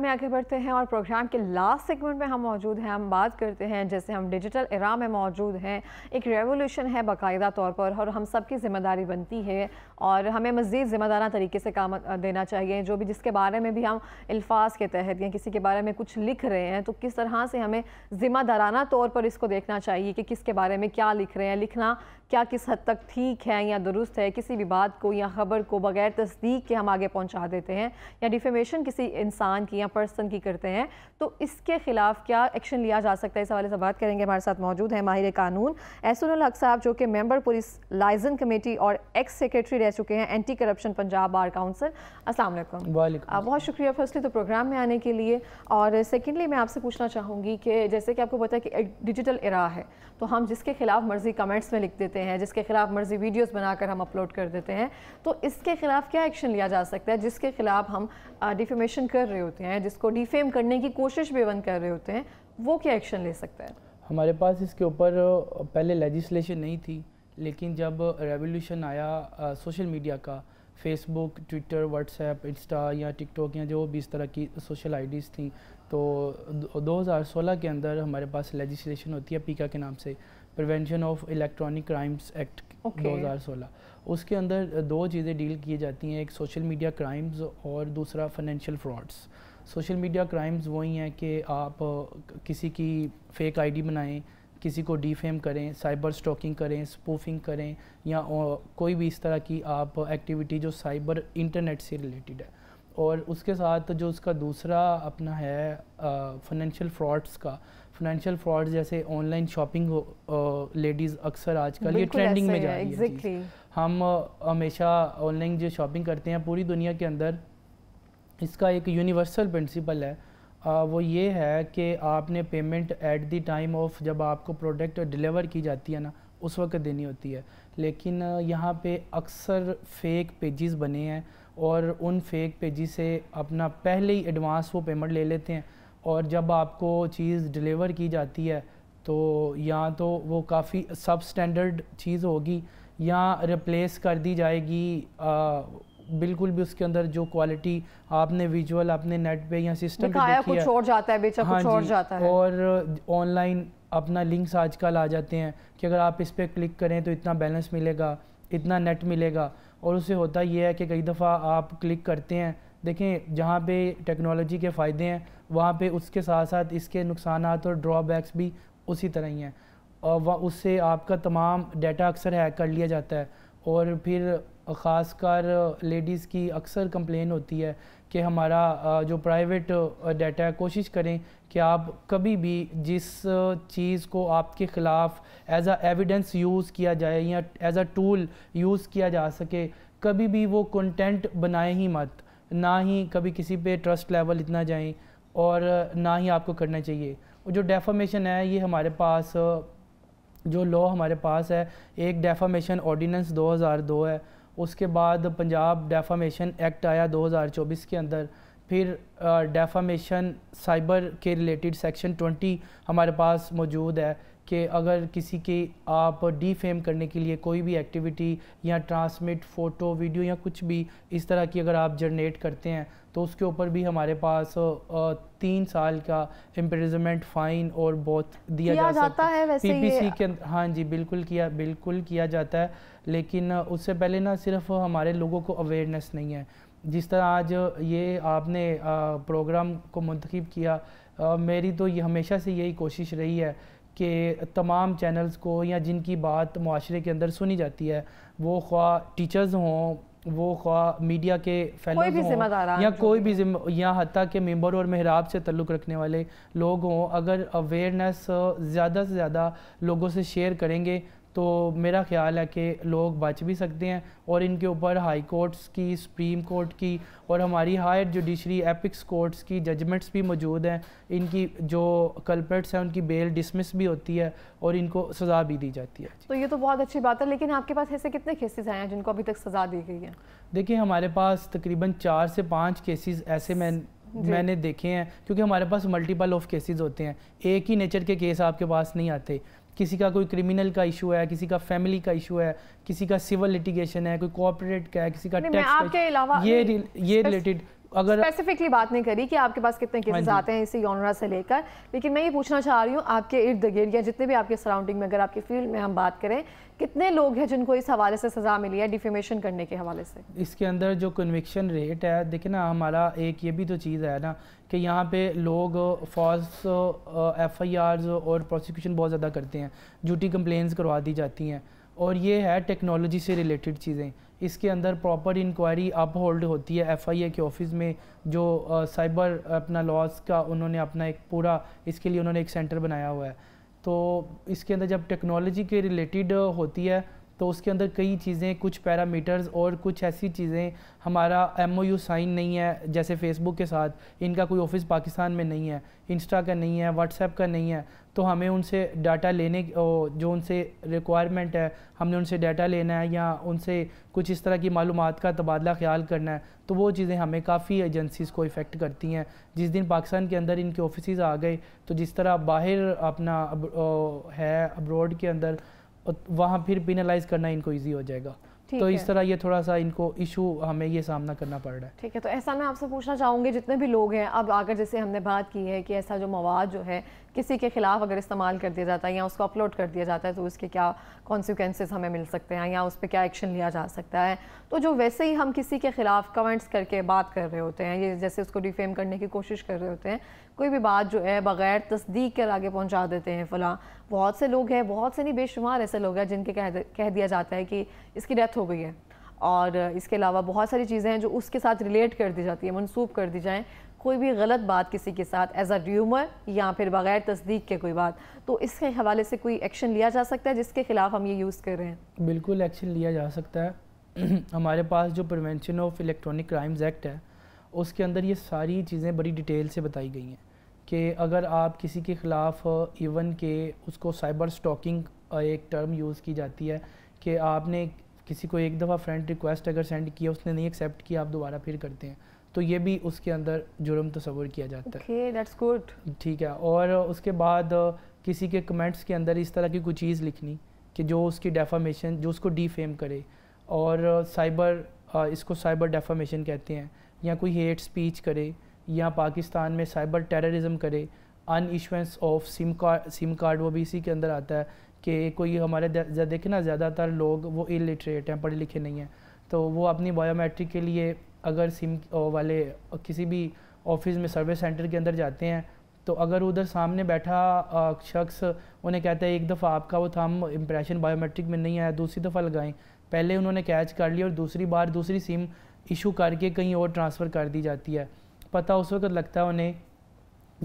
में आगे बढ़ते हैं और प्रोग्राम के लास्ट सेगमेंट में हम मौजूद हैं हम बात करते हैं जैसे हम डिजिटल इरा में मौजूद हैं एक रेवोल्यूशन है बाकायदा तौर पर और हम सब की जिम्मेदारी बनती है और हमें मज़ीद ज़िम्मेदारा तरीके से काम देना चाहिए जो भी जिसके बारे में भी हम अल्फाज के तहत या किसी के बारे में कुछ लिख रहे हैं तो किस तरह से हमें ज़िम्मेदाराना तौर पर इसको देखना चाहिए कि किसके बारे में क्या लिख रहे हैं लिखना क्या किस हद तक ठीक है या दुरुस्त है किसी भी बात को या ख़बर को बगैर तस्दीक के हम आगे पहुंचा देते हैं या डिफेमेशन किसी इंसान की या पर्सन की करते हैं तो इसके ख़िलाफ़ क्या एक्शन लिया जा सकता है इस हवाले से बात करेंगे हमारे साथ मौजूद हैं माहिर कानून एहसन हक साहब जो कि मेम्बर पुलिस लाइजन कमेटी और एक्स सेक्रेटरी रह चुके हैं anti corruption Punjab bar council असल बहुत शुक्रिया फर्स्टली तो प्रोग्राम में आने के लिए और सेकेंडली मैं आपसे पूछना चाहूँगी कि जैसे कि आपको पता है कि डिजिटल इरा है तो हम जिसके खिलाफ मर्जी कमेंट्स में लिख देते देते हैं जिसके खिलाफ मर्जी वीडियोस बनाकर हम अपलोड कर देते हैं तो इसके खिलाफ क्या एक्शन लिया जा सकता है जिसके खिलाफ हम डिफेमेशन कर रहे होते हैं जिसको डिफेम करने की कोशिश भी बंद कर रहे होते हैं वो क्या एक्शन ले सकता है हमारे पास इसके ऊपर पहले लेजिस्लेशन नहीं थी लेकिन जब रेवोल्यूशन आया सोशल मीडिया का फेसबुक ट्विटर व्हाट्सएप इंस्टा या टिकटॉक या जो भी इस तरह की सोशल आईडीज़ थी तो 2016 के अंदर हमारे पास लेजिस्लेशन होती है पीका के नाम से prevention of electronic crimes act दो हज़ार सोलह उसके अंदर दो चीज़ें डील की जाती हैं एक सोशल मीडिया क्राइम्स और दूसरा financial frauds social media crimes वही हैं कि आप किसी की फेक आईडी बनाएं किसी को डीफेम करें साइबर स्टॉकिंग करें स्पूफिंग करें या कोई भी इस तरह की आप एक्टिविटी जो साइबर इंटरनेट से रिलेटेड है और उसके साथ जो उसका दूसरा अपना है फाइनेंशियल फ्रॉड्स का फाइनेंशियल फ्रॉड जैसे ऑनलाइन शॉपिंग लेडीज़ अक्सर आजकल ये ट्रेंडिंग में जा रही है exactly. हम हमेशा ऑनलाइन जो शॉपिंग करते हैं पूरी दुनिया के अंदर इसका एक यूनिवर्सल प्रिंसिपल है आ, वो ये है कि आपने payment at the time of जब आपको प्रोडक्ट डिलीवर की जाती है ना उस वक्त देनी होती है लेकिन यहाँ पे अक्सर फेक पेजेस बने हैं और उन फेक पेजी से अपना पहले ही एडवांस वो पेमेंट ले लेते हैं और जब आपको चीज़ डिलीवर की जाती है तो या तो वो काफ़ी सब स्टैंडर्ड चीज़ होगी या रिप्लेस कर दी जाएगी आ, बिल्कुल भी उसके अंदर जो क्वालिटी आपने विजुअल आपने नेट पे या सिस्टम पे देखी कुछ है और जाता है बेचा हाँ कुछ और जाता है और ऑनलाइन अपना लिंक्स आजकल आ जाते हैं कि अगर आप इस पर क्लिक करें तो इतना बैलेंस मिलेगा इतना नेट मिलेगा और उससे होता यह है कि कई दफ़ा आप क्लिक करते हैं देखें जहाँ पे टेक्नोलॉजी के फ़ायदे हैं वहाँ पे उसके साथ साथ इसके नुकसान और ड्रॉबैक्स भी उसी तरह ही हैं और वह उससे आपका तमाम डाटा अक्सर हैक कर लिया जाता है और फिर ख़ासकर लेडीज़ की अक्सर कंप्लेन होती है कि हमारा जो प्राइवेट डाटा है कोशिश करें कि आप कभी भी जिस चीज़ को आपके ख़िलाफ़ एज आ एविडेंस यूज़ किया जाए या एज आ टूल यूज़ किया जा सके कभी भी वो कंटेंट बनाए ही मत ना ही कभी किसी पे ट्रस्ट लेवल इतना जाएं और ना ही आपको करना चाहिए जो डेफामेशन है ये हमारे पास जो लॉ हमारे पास है एक डेफामेशन ऑर्डीनेंस 2002 है उसके बाद पंजाब डेफामेशन एक्ट आया 2024 के अंदर फिर डेफामेशन साइबर के रिलेटेड सेक्शन 20 हमारे पास मौजूद है कि अगर किसी की आप डीफेम करने के लिए कोई भी एक्टिविटी या ट्रांसमिट फ़ोटो वीडियो या कुछ भी इस तरह की अगर आप जनरेट करते हैं तो उसके ऊपर भी हमारे पास तीन साल का इम्प्रिजमेंट फाइन और बहुत दिया जा जाता है वैसे पीपीसी के हाँ जी बिल्कुल किया बिल्कुल किया जाता है लेकिन उससे पहले ना सिर्फ हमारे लोगों को अवेयरनेस नहीं है जिस तरह आज ये आपने प्रोग्राम को मंतखब किया मेरी तो ये हमेशा से यही कोशिश रही है कि तमाम चैनल्स को या जिनकी बात माशरे के अंदर सुनी जाती है वो ख्वा टीचर्स हों वो ख्वा मीडिया के फैलो या कोई भी या हती के मेंबर और महराब से तल्लुक़ रखने वाले लोग हों अगर अवेयरनेस ज़्यादा से ज़्यादा लोगों से शेयर करेंगे तो मेरा ख्याल है कि लोग बच भी सकते हैं और इनके ऊपर हाई कोर्ट्स की सुप्रीम कोर्ट की और हमारी हायर जुडिशरी एपिक्स कोर्ट्स की जजमेंट्स भी मौजूद हैं इनकी जो कल्परेट्स हैं उनकी बेल डिसमिस भी होती है और इनको सज़ा भी दी जाती है तो ये तो बहुत अच्छी बात है लेकिन आपके पास ऐसे कितने केसेज आए हैं जिनको अभी तक सज़ा दी गई है देखिए हमारे पास तकरीबन चार से पाँच केसेज ऐसे मैं मैंने देखे हैं क्योंकि हमारे पास मल्टीपल ऑफ केसेस होते हैं एक ही नेचर के केस आपके पास नहीं आते किसी का कोई क्रिमिनल का इशू है किसी का फैमिली का इशू है किसी का सिविल लिटिगेशन है कोई कोऑपरेट का है किसी का टैक्स ये ये रिलेटेड अगर स्पेसिफिकली बात नहीं करी कि आपके पास कितने केसेस हाँ आते हैं इसी योनरा से लेकर लेकिन मैं ये पूछना चाह रही हूँ आपके इर्द गिर्द या जितने भी आपके सराउंडिंग में अगर आपके फील्ड में हम बात करें कितने लोग हैं जिनको इस हवाले से सज़ा मिली है डिफेमेशन करने के हवाले से इसके अंदर जो कन्विक्शन रेट है देखिए ना हमारा एक ये भी तो चीज़ है ना कि यहाँ पे लोग फॉल्स एफ आई और प्रोसिक्यूशन बहुत ज़्यादा करते हैं झूठी कंप्लेंट्स करवा दी जाती हैं और ये है टेक्नोलॉजी से रिलेटेड चीज़ें इसके अंदर प्रॉपर इंक्वायरी अप होल्ड होती है एफआईए के ऑफिस में जो साइबर अपना लॉस का उन्होंने अपना एक पूरा इसके लिए उन्होंने एक सेंटर बनाया हुआ है तो इसके अंदर जब टेक्नोलॉजी के रिलेटेड होती है तो उसके अंदर कई चीज़ें कुछ पैरामीटर्स और कुछ ऐसी चीज़ें हमारा एम ओ यू साइन नहीं है जैसे फेसबुक के साथ इनका कोई ऑफिस पाकिस्तान में नहीं है इंस्टा का नहीं है व्हाट्सएप का नहीं है तो हमें उनसे डाटा लेने जो उनसे रिक्वायरमेंट है हमने उनसे डाटा लेना है या उनसे कुछ इस तरह की मालूम का तबादला ख्याल करना है तो वो चीज़ें हमें काफ़ी एजेंसीज़ को इफ़ेक्ट करती हैं जिस दिन पाकिस्तान के अंदर इनके ऑफिस आ गए तो जिस तरह बाहर अपना अब, है अब्रॉड के अंदर और वहाँ फिर पिनलाइज करना इनको ईजी हो जाएगा तो इस तरह ये थोड़ा सा इनको इशू हमें ये सामना करना पड़ रहा है ठीक है तो ऐसा मैं आपसे पूछना चाहूँगी जितने भी लोग हैं अब आकर जैसे हमने बात की है कि ऐसा जो मवाद जो है किसी के ख़िलाफ़ अगर इस्तेमाल कर दिया जाता है या उसको अपलोड कर दिया जाता है तो उसके क्या कॉन्सिक्वेंसेस हमें मिल सकते हैं या उस पर क्या एक्शन लिया जा सकता है तो जो वैसे ही हम किसी के ख़िलाफ़ कमेंट्स करके बात कर रहे होते हैं ये जैसे उसको डिफेम करने की कोशिश कर रहे होते हैं कोई भी बात जो है बग़ैर तस्दीक के आगे पहुँचा देते हैं फ़लाँ बहुत से लोग हैं बहुत से नहीं बेशुमार ऐसे लोग हैं जिनके कह कह दिया जाता है कि इसकी डेथ हो गई है और इसके अलावा बहुत सारी चीज़ें हैं जो उसके साथ रिलेट कर दी जाती है मनसूब कर दी जाएँ कोई भी गलत बात किसी के साथ एज अ र्यूमर या फिर बगैर तस्दीक के कोई बात तो इसके हवाले से कोई एक्शन लिया जा सकता है जिसके खिलाफ हम ये यूज़ कर रहे हैं बिल्कुल एक्शन लिया जा सकता है हमारे पास जो prevention of electronic crimes act है उसके अंदर ये सारी चीज़ें बड़ी डिटेल से बताई गई हैं कि अगर आप किसी के ख़िलाफ़ इवन के उसको साइबर स्टॉकिंग एक टर्म यूज़ की जाती है कि आपने किसी को एक दफ़ा फ्रेंड रिक्वेस्ट अगर सेंड किया उसने नहीं एक्सेप्ट किया आप दोबारा फिर करते हैं तो ये भी उसके अंदर जुर्म तस्वर किया जाता है ठीक है और उसके बाद किसी के कमेंट्स के अंदर इस तरह की कोई चीज़ लिखनी कि जो उसकी डेफामेशन जो उसको डीफेम करे और साइबर इसको साइबर डेफामेशन कहते हैं या कोई हेट स्पीच करे या पाकिस्तान में साइबर टेररिज्म करे अन issuance of SIM card SIM card वो भी इसी के अंदर आता है कि कोई हमारे देखे ना ज़्यादातर लोग वो इलिटरेट हैं पढ़े लिखे नहीं हैं तो वो अपनी बायोमेट्रिक के लिए अगर सिम वाले किसी भी ऑफिस में सर्विस सेंटर के अंदर जाते हैं तो अगर उधर सामने बैठा शख्स उन्हें कहता है एक दफ़ा आपका वो थम इम्प्रेशन बायोमेट्रिक में नहीं आया दूसरी दफ़ा लगाएं पहले उन्होंने कैच कर लिया और दूसरी बार दूसरी सिम इशू करके कहीं और ट्रांसफ़र कर दी जाती है पता उस वक्त लगता है उन्हें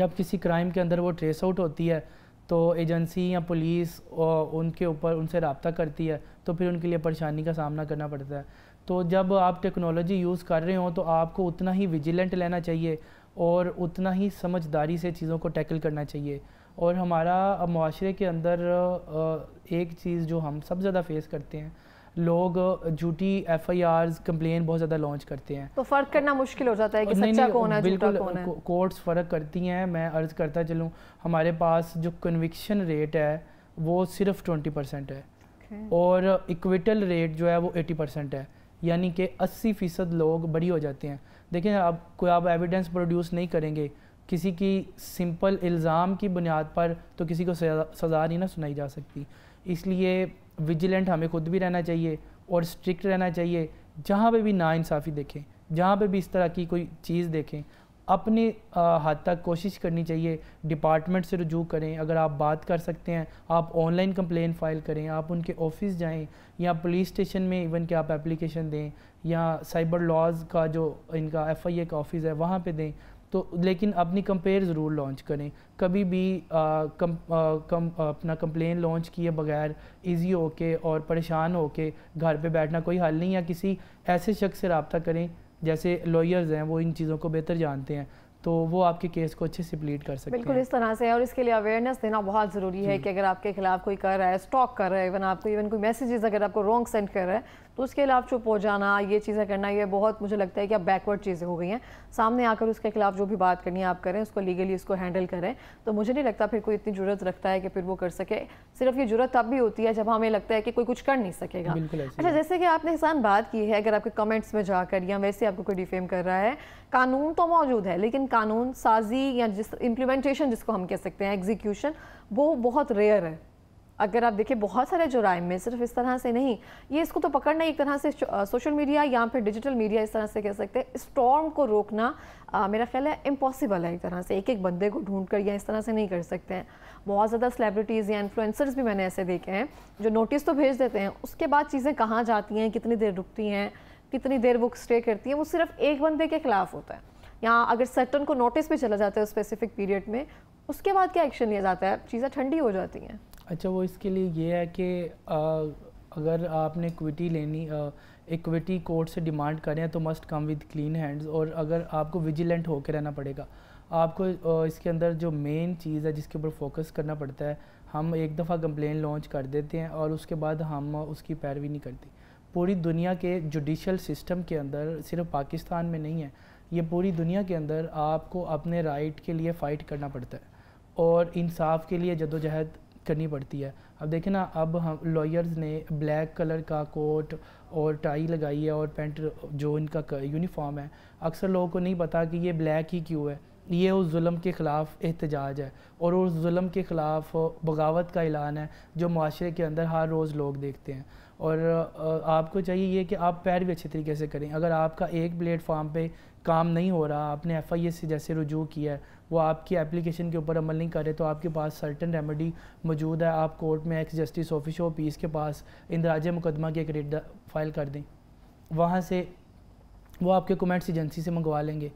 जब किसी क्राइम के अंदर वो ट्रेस आउट होती है तो एजेंसी या पुलिस उनके ऊपर उनसे रबता करती है तो फिर उनके लिए परेशानी का सामना करना पड़ता है तो जब आप टेक्नोलॉजी यूज़ कर रहे हो तो आपको उतना ही विजिलेंट लेना चाहिए और उतना ही समझदारी से चीज़ों को टैकल करना चाहिए और हमारा माशरे के अंदर एक चीज़ जो हम सब ज़्यादा फेस करते हैं लोग झूठी एफ आई आर कंप्लेन बहुत ज़्यादा लॉन्च करते हैं तो फ़र्क करना मुश्किल हो जाता है कि सच्चा कौन है बिल्कुल कौन है कोर्ट्स फ़र्क करती हैं मैं अर्ज़ करता चलूँ हमारे पास जो कन्विक्शन रेट है वो सिर्फ ट्वेंटी परसेंट है okay. और इक्विटल रेट जो है वो एटी परसेंट है यानी कि 80 फ़ीसद लोग बड़ी हो जाते हैं देखिए अब कोई आप एविडेंस प्रोड्यूस नहीं करेंगे किसी की सिंपल इल्ज़ाम की बुनियाद पर तो किसी को सज़ा नहीं ना सुनाई जा सकती इसलिए विजिलेंट हमें खुद भी रहना चाहिए और स्ट्रिक्ट रहना चाहिए जहाँ पे भी नाइंसाफ़ी देखें जहाँ पे भी इस तरह की कोई चीज़ देखें अपने हद तक कोशिश करनी चाहिए डिपार्टमेंट से रजू करें अगर आप बात कर सकते हैं आप ऑनलाइन कंप्लेन फ़ाइल करें आप उनके ऑफिस जाएं या पुलिस स्टेशन में इवन कि आप एप्लीकेशन दें या साइबर लॉज का जो इनका एफआईए का ऑफिस है वहाँ पे दें तो लेकिन अपनी कंपेयर ज़रूर लॉन्च करें कभी भी आ, कम, आ, कम आ, अपना कंप्लेन लॉन्च किए बगैर इजी होके और परेशान होके घर पे बैठना कोई हल नहीं या किसी ऐसे शख्स से रबता करें जैसे लॉयर्स हैं वो इन चीज़ों को बेहतर जानते हैं तो वो आपके केस को अच्छे से प्लीट कर सकते हैं बिल्कुल इस तरह से और इसके लिए अवेयरनेस देना बहुत ज़रूरी है कि अगर आपके खिलाफ कोई कर रहा है स्टॉक कर रहा है इवन आपको इवन कोई मैसेजेस अगर आपको रॉन्ग सेंड कर रहा है तो उसके खिलाफ चुप हो जाना ये चीज़ें करना ये बहुत मुझे लगता है कि अब बैकवर्ड चीज़ें हो गई हैं सामने आकर उसके खिलाफ जो भी बात करनी है आप करें उसको लीगली उसको हैंडल करें तो मुझे नहीं लगता फिर कोई इतनी जरूरत रखता है कि फिर वो कर सके सिर्फ ये जरूरत तब भी होती है जब हमें लगता है कि कोई कुछ कर नहीं सकेगा अच्छा जैसे कि आपने इंसान बात की है अगर आपके कमेंट्स में जाकर या वैसे आपको कोई डिफेम कर रहा है कानून तो मौजूद है लेकिन कानून साजी या जिस इम्प्लीमेंटेशन जिसको हम कह सकते हैं एग्जीक्यूशन वो बहुत रेयर है अगर आप देखिए बहुत सारे जुराइम में सिर्फ इस तरह से नहीं ये इसको तो पकड़ना एक तरह से सोशल मीडिया या फिर डिजिटल मीडिया इस तरह से कह सकते हैं स्टॉर्म को रोकना आ, मेरा ख्याल है इम्पॉसिबल है एक तरह से एक एक बंदे को ढूंढ कर या इस तरह से नहीं कर सकते हैं बहुत ज़्यादा सेलिब्रिटीज़ या इन्फ्लुएंसर्स भी मैंने ऐसे देखे हैं जो नोटिस तो भेज देते हैं उसके बाद चीज़ें कहाँ जाती हैं कितनी देर रुकती हैं कितनी देर वो स्टे करती हैं वो सिर्फ एक बंदे के खिलाफ होता है या अगर सर्टन को नोटिस भी चला जाता है स्पेसिफिक पीरियड में उसके बाद क्या एक्शन लिया जाता है चीज़ें ठंडी हो जाती हैं अच्छा वो इसके लिए ये है कि अगर आपने इक्विटी लेनी इक्विटी कोर्ट से डिमांड करें तो must come with clean hands और अगर आपको विजिलेंट होकर रहना पड़ेगा आपको इसके अंदर जो मेन चीज़ है जिसके ऊपर फोकस करना पड़ता है हम एक दफ़ा कंप्लेन लॉन्च कर देते हैं और उसके बाद हम उसकी पैरवी नहीं करती पूरी दुनिया के जुडिशल सिस्टम के अंदर सिर्फ पाकिस्तान में नहीं है ये पूरी दुनिया के अंदर आपको अपने राइट के लिए फ़ाइट करना पड़ता है और इंसाफ के लिए जदोजहद करनी पड़ती है अब देखें ना अब हम लॉयर्स ने ब्लैक कलर का कोट और टाई लगाई है और पेंट जो इनका यूनिफॉर्म है अक्सर लोगों को नहीं पता कि ये ब्लैक ही क्यों है ये उस जुल्म के ख़िलाफ़ एहतजाज है और उस जुल्म के ख़िलाफ़ बगावत का ऐलान है जो माशरे के अंदर हर रोज़ लोग देखते हैं और आपको चाहिए ये कि आप पैर भी अच्छे तरीके से करें अगर आपका एक प्लेटफार्म पे काम नहीं हो रहा आपने एफ आई ए से जैसे रुजू किया है वो आपकी एप्लीकेशन के ऊपर अमल नहीं करे तो आपके पास सर्टन रेमेडी मौजूद है आप कोर्ट में ex justice office of peace के पास इंदराज मुकदमा की एक रेट फाइल कर दें वहाँ से वो आपके कमेंट्स एजेंसी से मंगवा लेंगे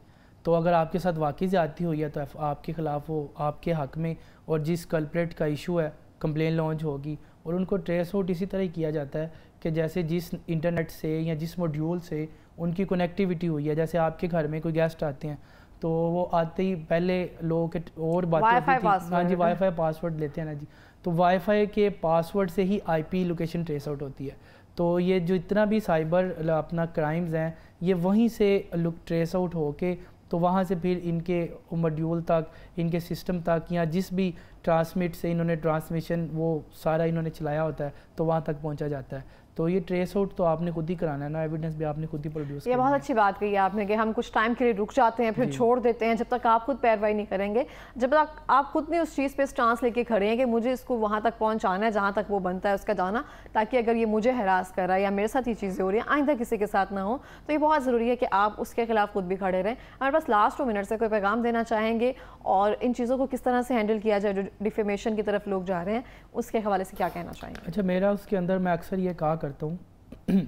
तो अगर आपके साथ वाकई ज़्यादती हुई है तो आपके ख़िलाफ़ वो आपके हक़ में और जिस कल्परेट का इशू है कंप्लेन लॉन्च होगी और उनको ट्रेस आउट इसी तरह किया जाता है कि जैसे जिस इंटरनेट से या जिस मॉड्यूल से उनकी कनेक्टिविटी हुई है जैसे आपके घर में कोई गेस्ट आते हैं तो वो आते ही पहले लोगों के और बातें हाँ जी वाईफाई पासवर्ड लेते हैं ना जी तो वाईफाई के पासवर्ड से ही आईपी लोकेशन ट्रेस आउट होती है तो ये जो इतना भी साइबर अपना क्राइम्स हैं ये वहीं से लुक ट्रेस आउट होके तो वहाँ से फिर इनके मॉड्यूल तक इनके सिस्टम तक या जिस भी ट्रांसमिट से इन्होंने ट्रांसमिशन वो सारा इन्होंने चलाया होता है तो वहाँ तक पहुँचा जाता है तो ये ट्रेस आउट तो आपने खुद ही कराना है ना एविडेंस भी आपने खुद ही प्रोड्यूस ये बहुत अच्छी बात कही आपने कि हम कुछ टाइम के लिए रुक जाते हैं फिर छोड़ देते हैं जब तक आप खुद पैरवाई नहीं करेंगे जब तक आप खुद नहीं उस चीज़ पे स्टांस लेके खड़े हैं कि मुझे इसको वहाँ तक पहुँचाना है जहाँ तक वो बनता है उसका जाना ताकि अगर ये मुझे हरास कर रहा है या मेरे साथ ये चीज़ें हो रही हैं आइंदा किसी के साथ ना हो तो ये बहुत ज़रूरी है कि आप उसके खिलाफ खुद भी खड़े रहें हमारे पास लास्ट टू मिनट से कोई पैगाम देना चाहेंगे और इन चीज़ों को किस तरह से हैंडल किया जाए जो डिफेमेशन की तरफ लोग जा रहे हैं उसके हवाले से क्या कहना चाहेंगे अच्छा मेरा उसके अंदर मैं अक्सर ये कहा करता हूँ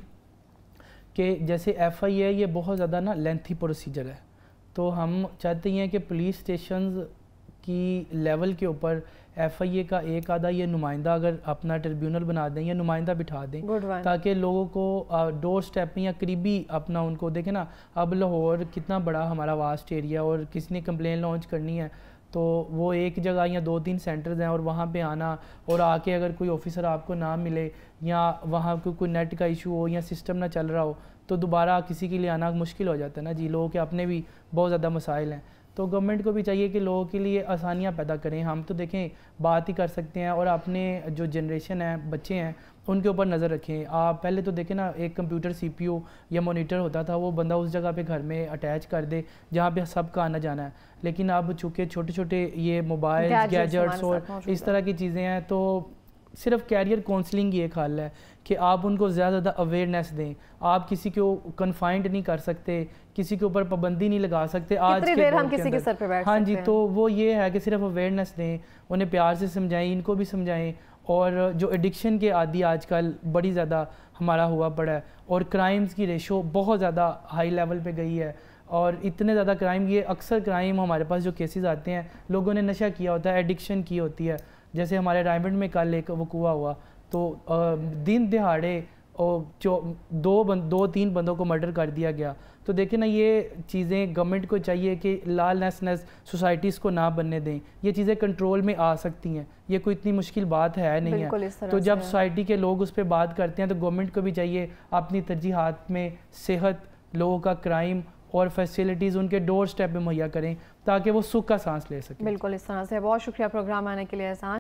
कि जैसे एफ आई ए ये बहुत ज़्यादा ना लेंथी प्रोसीजर है तो हम चाहते हैं कि पुलिस स्टेशन की लेवल के ऊपर एफ आई ए का एक आधा ये नुमाइंदा अगर अपना ट्रिब्यूनल बना दें या नुमाइंदा बिठा दें ताकि लोगों को डोर स्टेप या करीबी अपना उनको देखें ना अब लाहौर कितना बड़ा हमारा वास्ट एरिया और किसने कंप्लेन लॉन्च करनी है तो वो एक जगह या दो तीन सेंटर्स हैं और वहाँ पे आना और आके अगर कोई ऑफिसर आपको ना मिले या वहाँ को कोई नेट का इशू हो या सिस्टम ना चल रहा हो तो दोबारा किसी के लिए आना मुश्किल हो जाता है ना जी लोगों के अपने भी बहुत ज़्यादा मसाइल हैं तो गवर्नमेंट को भी चाहिए कि लोगों के लिए आसानियाँ पैदा करें हम तो देखें बात ही कर सकते हैं और अपने जो जनरेशन है बच्चे हैं उनके ऊपर नज़र रखें आप पहले तो देखें ना एक कंप्यूटर सीपीयू या मॉनिटर होता था वो बंदा उस जगह पे घर में अटैच कर दे जहाँ पे का आना जाना है लेकिन अब चूँकि छोटे छोटे ये मोबाइल गैजेट्स और इस तरह की चीज़ें हैं तो सिर्फ कैरियर काउंसलिंग ही एक हल है कि आप उनको ज़्यादा ज़्यादा अवेयरनेस दें आप किसी को कन्फाइंड नहीं कर सकते किसी के ऊपर पाबंदी नहीं लगा सकते आज के देर हम किसी के सर पे बैठ हाँ जी तो वो ये है कि सिर्फ अवेयरनेस दें उन्हें प्यार से समझाएं इनको भी समझाएं और जो एडिक्शन के आदि आजकल बड़ी ज़्यादा हमारा हुआ पड़ा है और क्राइम्स की रेशो बहुत ज़्यादा हाई लेवल पे गई है और इतने ज़्यादा क्राइम ये अक्सर क्राइम हमारे पास जो केसेस आते हैं लोगों ने नशा किया होता है एडिक्शन की होती है जैसे हमारे रायमंड में कल एक वकूआ हुआ तो दिन दिहाड़े और जो दो बंद दो तीन बंदों को मर्डर कर दिया गया तो देखिए ना ये चीज़ें गवर्नमेंट को चाहिए कि लाल नस सोसाइटीज़ को ना बनने दें ये चीज़ें कंट्रोल में आ सकती हैं ये कोई इतनी मुश्किल बात है नहीं है तो जब सोसाइटी के लोग उस पर बात करते हैं तो गवर्नमेंट को भी चाहिए अपनी तरजीहत में सेहत लोगों का क्राइम और फैसिलिटीज़ उनके डोर स्टेप में मुहैया करें ताकि वो सुख का सांस ले सकें बिल्कुल इस तरह से बहुत शुक्रिया प्रोग्राम आने के लिए एहसान